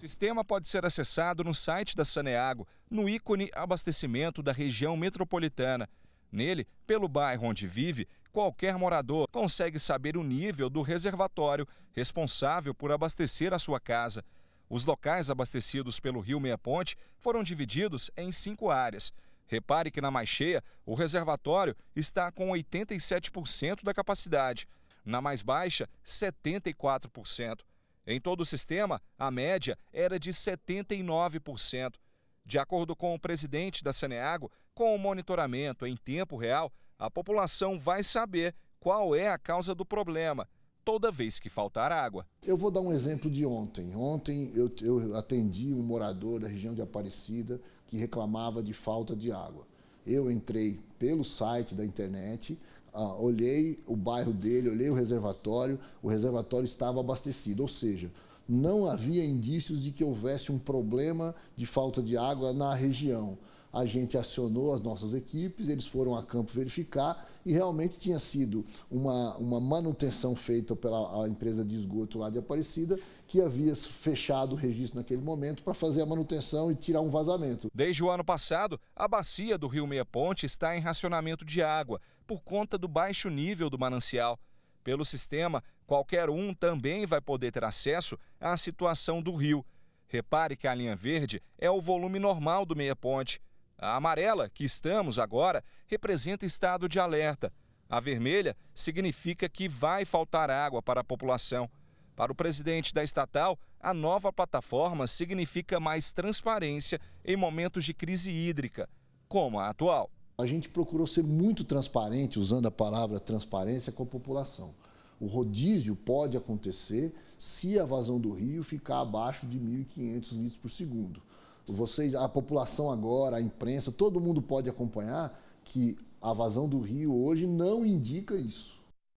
Sistema pode ser acessado no site da Saneago, no ícone Abastecimento da região metropolitana. Nele, pelo bairro onde vive, qualquer morador consegue saber o nível do reservatório responsável por abastecer a sua casa. Os locais abastecidos pelo Rio Meia Ponte foram divididos em cinco áreas. Repare que na mais cheia, o reservatório está com 87% da capacidade, na mais baixa, 74%. Em todo o sistema, a média era de 79%. De acordo com o presidente da Saneago, com o monitoramento em tempo real, a população vai saber qual é a causa do problema, toda vez que faltar água. Eu vou dar um exemplo de ontem. Ontem eu, eu atendi um morador da região de Aparecida que reclamava de falta de água. Eu entrei pelo site da internet, ah, olhei o bairro dele, olhei o reservatório, o reservatório estava abastecido, ou seja, não havia indícios de que houvesse um problema de falta de água na região. A gente acionou as nossas equipes, eles foram a campo verificar e realmente tinha sido uma, uma manutenção feita pela empresa de esgoto lá de Aparecida, que havia fechado o registro naquele momento para fazer a manutenção e tirar um vazamento. Desde o ano passado, a bacia do Rio Meia Ponte está em racionamento de água por conta do baixo nível do manancial. Pelo sistema, qualquer um também vai poder ter acesso à situação do rio. Repare que a linha verde é o volume normal do meia-ponte. A amarela, que estamos agora, representa estado de alerta. A vermelha significa que vai faltar água para a população. Para o presidente da estatal, a nova plataforma significa mais transparência em momentos de crise hídrica, como a atual a gente procurou ser muito transparente, usando a palavra transparência, com a população. O rodízio pode acontecer se a vazão do rio ficar abaixo de 1.500 litros por segundo. Vocês, a população agora, a imprensa, todo mundo pode acompanhar que a vazão do rio hoje não indica isso.